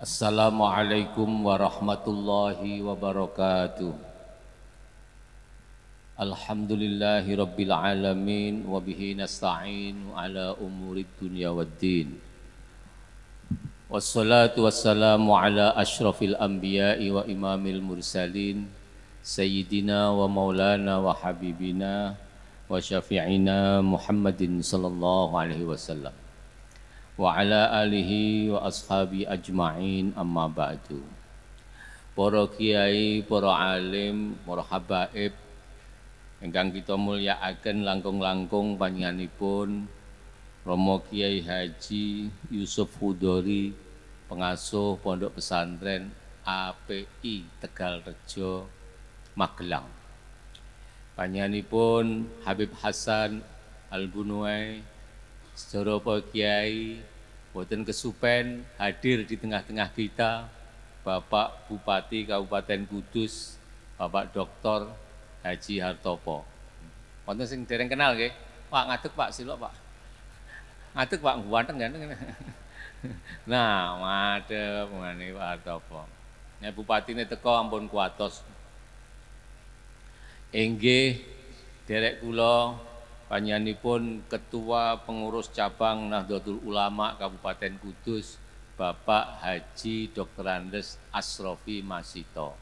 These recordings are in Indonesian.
Assalamualaikum warahmatullahi wabarakatuh Alhamdulillahi rabbil alamin wa bihi nasta'inu ala umurid dunya waddin Wassalatu wassalamu ala ashrafil anbiya'i wa imamil mursalin Sayyidina wa maulana wa habibina wa syafi'ina Muhammadin sallallahu alaihi wasallam wa ala alihi wa ashabi ajma'in amma ba'du para kiai, para alim, para habaib ingkang kita agen langkung-langkung panjenenganipun Romo Kiai Haji Yusuf Hudori pengasuh Pondok Pesantren API Tegal Rejo Magelang panjenenganipun Habib Hasan Al-Bunuai Sedoro Pak Kiai, Boten Kesupen hadir di tengah-tengah kita, Bapak Bupati Kabupaten Kudus, Bapak Doktor Haji Hartopo. Wonten sing dereng kenal nggih. Pak ngadeg Pak silok Pak. Ngadeg Pak ganteng ganteng. Nah, madep ngene Pak Hartopo. Nek bupatine teko ampun kuatos. Inggih derek kula pun Ketua Pengurus Cabang Nahdlatul Ulama Kabupaten Kudus Bapak Haji Dr. Andes Asrofi Masito.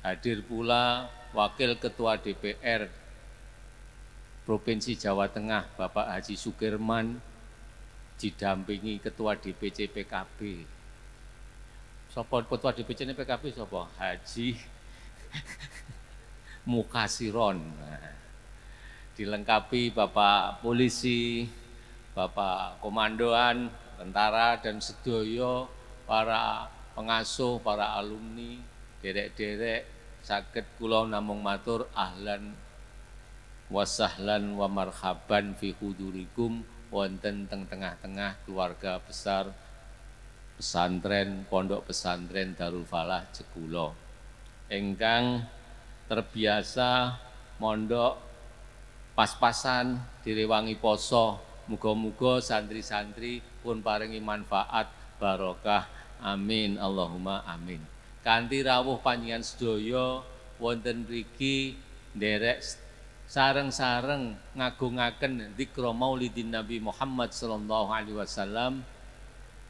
Hadir pula Wakil Ketua DPR Provinsi Jawa Tengah Bapak Haji Sukirman didampingi Ketua DPC PKB. Sopo Ketua DPC PKB sopo? Haji Mukasiron. Nah dilengkapi Bapak polisi, Bapak komandoan, tentara dan sedoyo para pengasuh, para alumni, derek-derek sakit kulau namung matur ahlan wasahlan wa marhaban fi hudurikum wonten teng tengah-tengah keluarga besar pesantren pondok pesantren Darul Falah Jekulo engkang terbiasa mondok pas-pasan direwangi poso muga-muga santri-santri pun paringi manfaat barokah amin Allahumma amin Kanti rawuh panjenengan sedaya wonten mriki nderek sareng-sareng ngagungaken zikra maulidin Nabi Muhammad sallallahu alaihi wasallam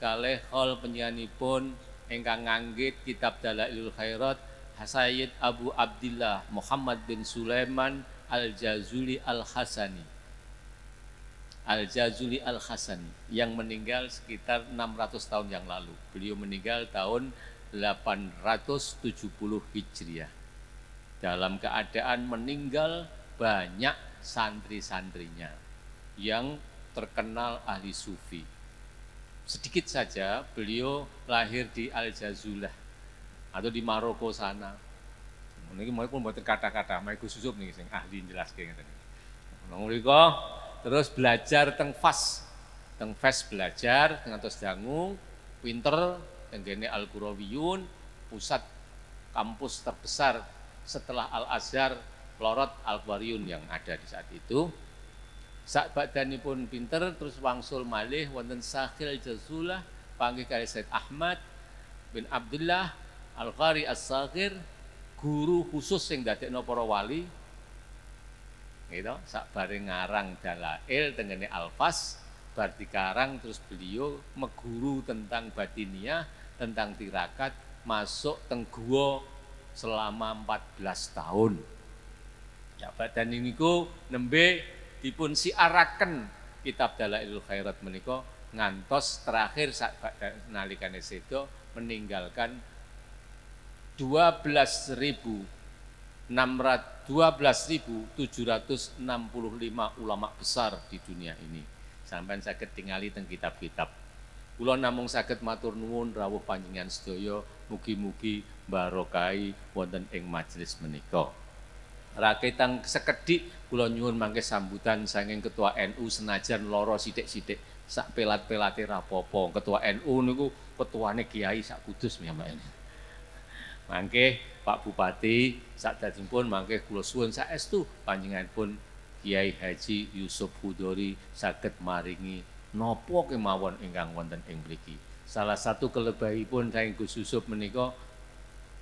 kalih penyanyi pun ingkang nganggit kitab Dalailul Khairat Sayyid Abu Abdullah Muhammad bin Sulaiman Al-Jazuli Al-Hasani. Al-Jazuli Al-Hasani yang meninggal sekitar 600 tahun yang lalu. Beliau meninggal tahun 870 Hijriah. Dalam keadaan meninggal banyak santri-santrinya yang terkenal ahli sufi. Sedikit saja beliau lahir di Al-Jazulah atau di Maroko sana niki pun buatin kata-kata, maiku susup nih, sing ahli jelaske ngeten. Mriko nah, terus belajar teng fas. Teng fas belajar ngantos dangu pinter teng gene Al-Qurawiyun, pusat kampus terbesar setelah Al-Azhar, Lorot Al-Quwariyun yang ada di saat itu. Saat badani pun pinter, terus wangsul malih, wonten Sahil Jazulah, panggil kali Said Ahmad bin Abdullah, Al-Qari As-Sakhir, guru khusus yang sing no para wali gitu bareng ngarang dalail tengene alfas bar dikarang terus beliau meguru tentang batinia tentang tirakat masuk tengguo selama 14 tahun ya ini ku nembe dipun arakan kitab dalailul khairat meniko ngantos terakhir saat nalikan itu meninggalkan 12.765 ulama besar di dunia ini. Sampai saya tingali teng kitab-kitab. Kula namung sakit matur nuwun rawuh panjenengan sedaya mugi-mugi barokai wonten ing majelis menika. Raketang sekedik kula nyuwun mangke sambutan sanging Ketua NU senajan loro sithik-sithik sak pelat-pelate rapopo. Ketua NU niku ketuane Kiai sak Kudus Ini mangke Pak Bupati saat datang pun mangke kula suwun panjangan pun Kiai Haji Yusuf Hudori sakit maringi nopo kemawon ingkang wonten ing mriki. Salah satu pun saya Gus Yusuf menika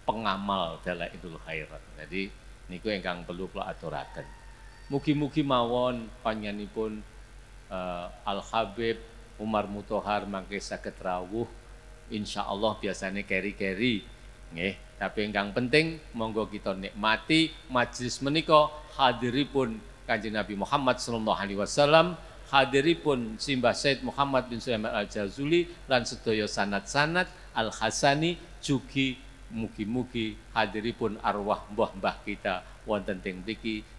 pengamal dalam Idul khairat. Jadi niku ingkang perlu kula aturaken. Mugi-mugi mawon panjenenganipun uh, Al Habib Umar Mutohar mangke saged rawuh insyaallah biasanya keri-keri Nggih, tapi ingkang penting monggo kita nikmati majelis menika hadiripun Kanjeng Nabi Muhammad sallallahu alaihi wasallam hadiripun Simbah Said Muhammad bin Sulaiman Al-Jazuli dan sedaya sanat-sanat Al-Hasani jugi mugi-mugi hadiripun arwah mbah-mbah kita wonten teng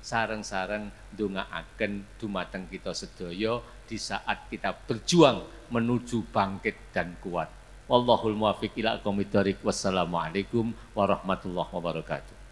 sarang-sarang sareng akan dumateng kita sedaya di saat kita berjuang menuju bangkit dan kuat. Wallahul muwafiq ila aqwamid Wassalamualaikum warahmatullahi wabarakatuh.